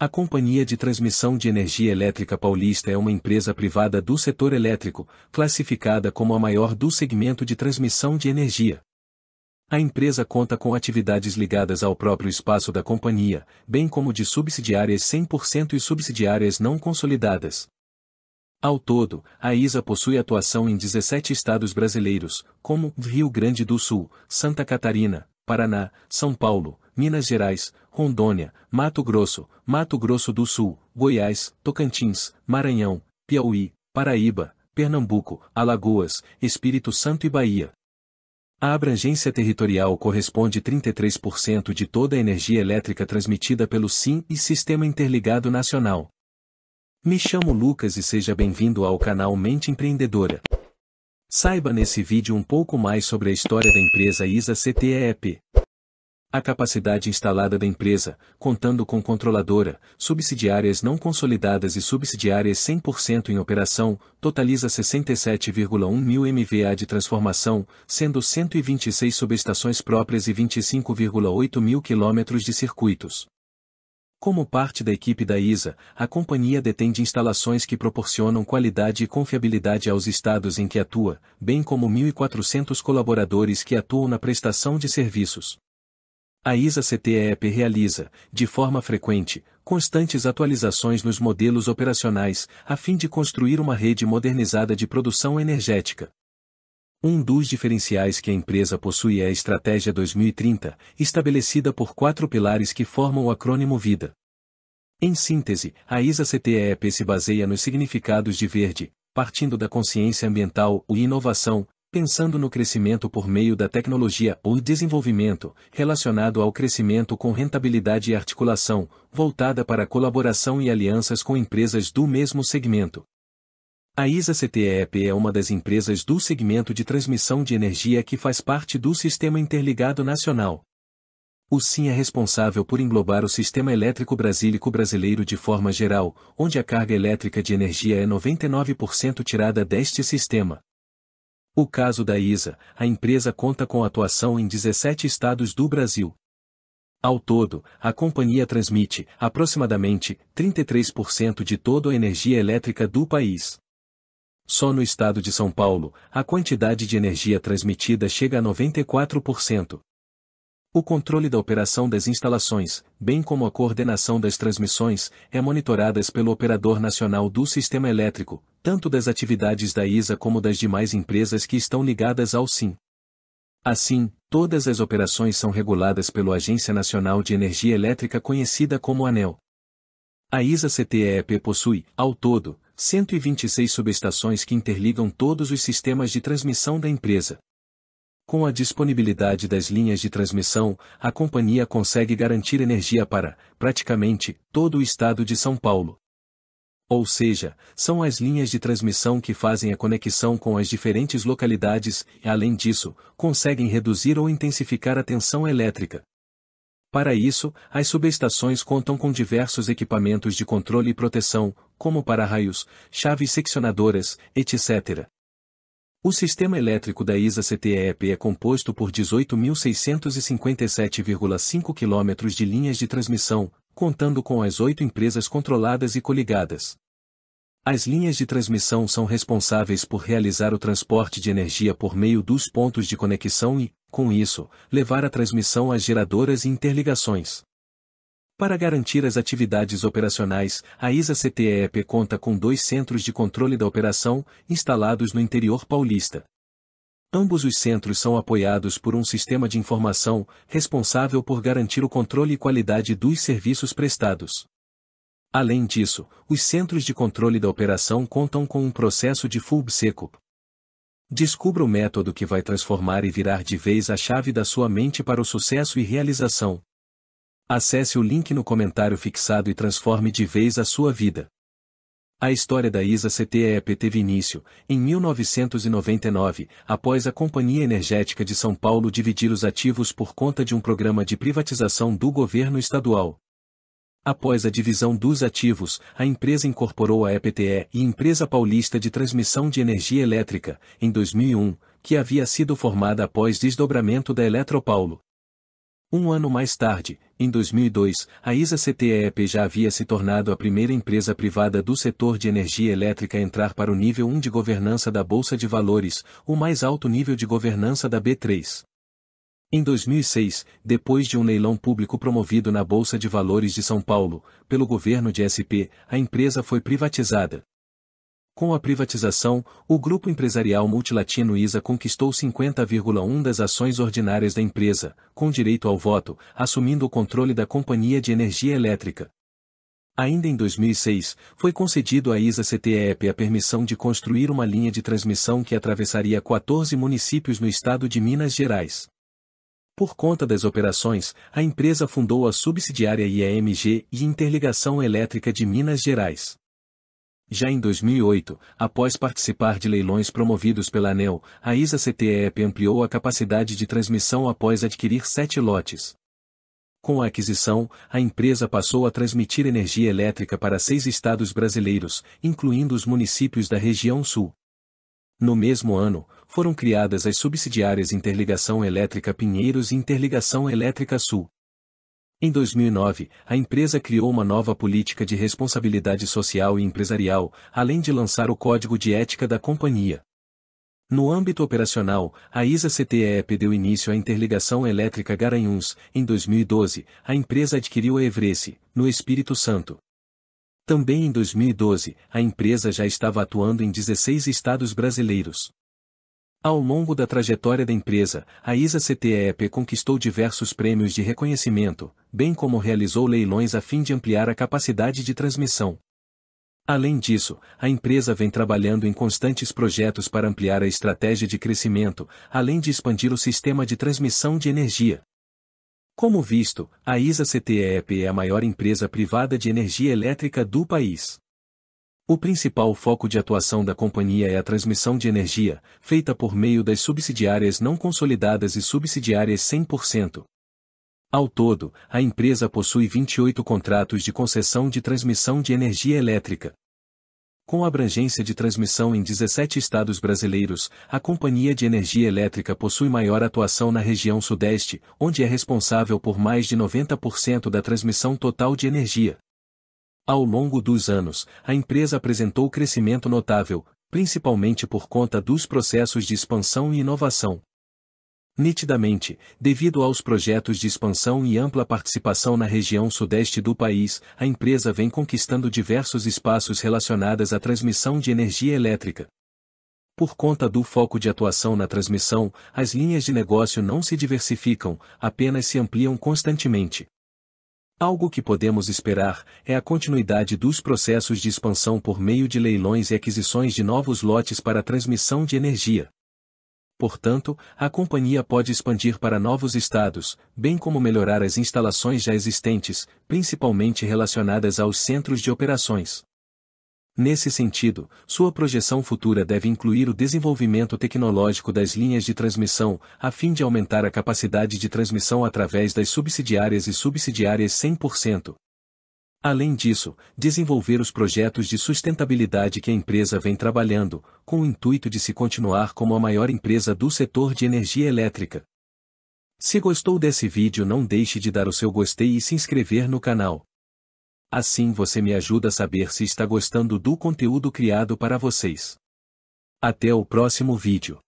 A Companhia de Transmissão de Energia Elétrica Paulista é uma empresa privada do setor elétrico, classificada como a maior do segmento de transmissão de energia. A empresa conta com atividades ligadas ao próprio espaço da companhia, bem como de subsidiárias 100% e subsidiárias não consolidadas. Ao todo, a ISA possui atuação em 17 estados brasileiros, como Rio Grande do Sul, Santa Catarina, Paraná, São Paulo, Minas Gerais, Rondônia, Mato Grosso, Mato Grosso do Sul, Goiás, Tocantins, Maranhão, Piauí, Paraíba, Pernambuco, Alagoas, Espírito Santo e Bahia. A abrangência territorial corresponde 33% de toda a energia elétrica transmitida pelo SIM e Sistema Interligado Nacional. Me chamo Lucas e seja bem-vindo ao canal Mente Empreendedora. Saiba nesse vídeo um pouco mais sobre a história da empresa ISA CTEP. A capacidade instalada da empresa, contando com controladora, subsidiárias não consolidadas e subsidiárias 100% em operação, totaliza 67,1 mil MVA de transformação, sendo 126 subestações próprias e 25,8 mil quilômetros de circuitos. Como parte da equipe da ISA, a companhia detém de instalações que proporcionam qualidade e confiabilidade aos estados em que atua, bem como 1.400 colaboradores que atuam na prestação de serviços a ISA-CTEP realiza, de forma frequente, constantes atualizações nos modelos operacionais, a fim de construir uma rede modernizada de produção energética. Um dos diferenciais que a empresa possui é a Estratégia 2030, estabelecida por quatro pilares que formam o acrônimo VIDA. Em síntese, a ISA-CTEP se baseia nos significados de verde, partindo da consciência ambiental e inovação, pensando no crescimento por meio da tecnologia ou desenvolvimento, relacionado ao crescimento com rentabilidade e articulação, voltada para colaboração e alianças com empresas do mesmo segmento. A ISA CTEP é uma das empresas do segmento de transmissão de energia que faz parte do Sistema Interligado Nacional. O SIM é responsável por englobar o sistema elétrico brasílico brasileiro de forma geral, onde a carga elétrica de energia é 99% tirada deste sistema. O caso da ISA, a empresa conta com atuação em 17 estados do Brasil. Ao todo, a companhia transmite, aproximadamente, 33% de toda a energia elétrica do país. Só no estado de São Paulo, a quantidade de energia transmitida chega a 94%. O controle da operação das instalações, bem como a coordenação das transmissões, é monitoradas pelo Operador Nacional do Sistema Elétrico, tanto das atividades da ISA como das demais empresas que estão ligadas ao SIM. Assim, todas as operações são reguladas pela Agência Nacional de Energia Elétrica conhecida como ANEL. A ISA-CTEEP possui, ao todo, 126 subestações que interligam todos os sistemas de transmissão da empresa. Com a disponibilidade das linhas de transmissão, a companhia consegue garantir energia para, praticamente, todo o estado de São Paulo. Ou seja, são as linhas de transmissão que fazem a conexão com as diferentes localidades e, além disso, conseguem reduzir ou intensificar a tensão elétrica. Para isso, as subestações contam com diversos equipamentos de controle e proteção, como para-raios, chaves seccionadoras, etc. O sistema elétrico da ISA-CTEEP é composto por 18.657,5 km de linhas de transmissão, contando com as oito empresas controladas e coligadas. As linhas de transmissão são responsáveis por realizar o transporte de energia por meio dos pontos de conexão e, com isso, levar a transmissão às geradoras e interligações. Para garantir as atividades operacionais, a ISA CTEP conta com dois centros de controle da operação, instalados no interior paulista. Ambos os centros são apoiados por um sistema de informação, responsável por garantir o controle e qualidade dos serviços prestados. Além disso, os centros de controle da operação contam com um processo de FULB seco. Descubra o método que vai transformar e virar de vez a chave da sua mente para o sucesso e realização. Acesse o link no comentário fixado e transforme de vez a sua vida. A história da ISA CTEP teve início, em 1999, após a Companhia Energética de São Paulo dividir os ativos por conta de um programa de privatização do governo estadual. Após a divisão dos ativos, a empresa incorporou a EPTE e Empresa Paulista de Transmissão de Energia Elétrica, em 2001, que havia sido formada após desdobramento da Eletropaulo. Um ano mais tarde, em 2002, a ISA CTEEP já havia se tornado a primeira empresa privada do setor de energia elétrica a entrar para o nível 1 de governança da Bolsa de Valores, o mais alto nível de governança da B3. Em 2006, depois de um leilão público promovido na Bolsa de Valores de São Paulo, pelo governo de SP, a empresa foi privatizada, com a privatização, o grupo empresarial multilatino ISA conquistou 50,1 das ações ordinárias da empresa, com direito ao voto, assumindo o controle da companhia de energia elétrica. Ainda em 2006, foi concedido à ISA CTEP a permissão de construir uma linha de transmissão que atravessaria 14 municípios no estado de Minas Gerais. Por conta das operações, a empresa fundou a subsidiária IEMG e Interligação Elétrica de Minas Gerais. Já em 2008, após participar de leilões promovidos pela ANEL, a ISA CTEP ampliou a capacidade de transmissão após adquirir sete lotes. Com a aquisição, a empresa passou a transmitir energia elétrica para seis estados brasileiros, incluindo os municípios da região sul. No mesmo ano, foram criadas as subsidiárias Interligação Elétrica Pinheiros e Interligação Elétrica Sul. Em 2009, a empresa criou uma nova política de responsabilidade social e empresarial, além de lançar o Código de Ética da companhia. No âmbito operacional, a ISA-CTEEP deu início à interligação elétrica Garanhuns. Em 2012, a empresa adquiriu a Evresse, no Espírito Santo. Também em 2012, a empresa já estava atuando em 16 estados brasileiros. Ao longo da trajetória da empresa, a ISA CTEEP conquistou diversos prêmios de reconhecimento, bem como realizou leilões a fim de ampliar a capacidade de transmissão. Além disso, a empresa vem trabalhando em constantes projetos para ampliar a estratégia de crescimento, além de expandir o sistema de transmissão de energia. Como visto, a ISA CTEEP é a maior empresa privada de energia elétrica do país. O principal foco de atuação da companhia é a transmissão de energia, feita por meio das subsidiárias não consolidadas e subsidiárias 100%. Ao todo, a empresa possui 28 contratos de concessão de transmissão de energia elétrica. Com abrangência de transmissão em 17 estados brasileiros, a Companhia de Energia Elétrica possui maior atuação na região Sudeste, onde é responsável por mais de 90% da transmissão total de energia. Ao longo dos anos, a empresa apresentou crescimento notável, principalmente por conta dos processos de expansão e inovação. Nitidamente, devido aos projetos de expansão e ampla participação na região sudeste do país, a empresa vem conquistando diversos espaços relacionados à transmissão de energia elétrica. Por conta do foco de atuação na transmissão, as linhas de negócio não se diversificam, apenas se ampliam constantemente. Algo que podemos esperar é a continuidade dos processos de expansão por meio de leilões e aquisições de novos lotes para transmissão de energia. Portanto, a companhia pode expandir para novos estados, bem como melhorar as instalações já existentes, principalmente relacionadas aos centros de operações. Nesse sentido, sua projeção futura deve incluir o desenvolvimento tecnológico das linhas de transmissão, a fim de aumentar a capacidade de transmissão através das subsidiárias e subsidiárias 100%. Além disso, desenvolver os projetos de sustentabilidade que a empresa vem trabalhando, com o intuito de se continuar como a maior empresa do setor de energia elétrica. Se gostou desse vídeo não deixe de dar o seu gostei e se inscrever no canal. Assim você me ajuda a saber se está gostando do conteúdo criado para vocês. Até o próximo vídeo.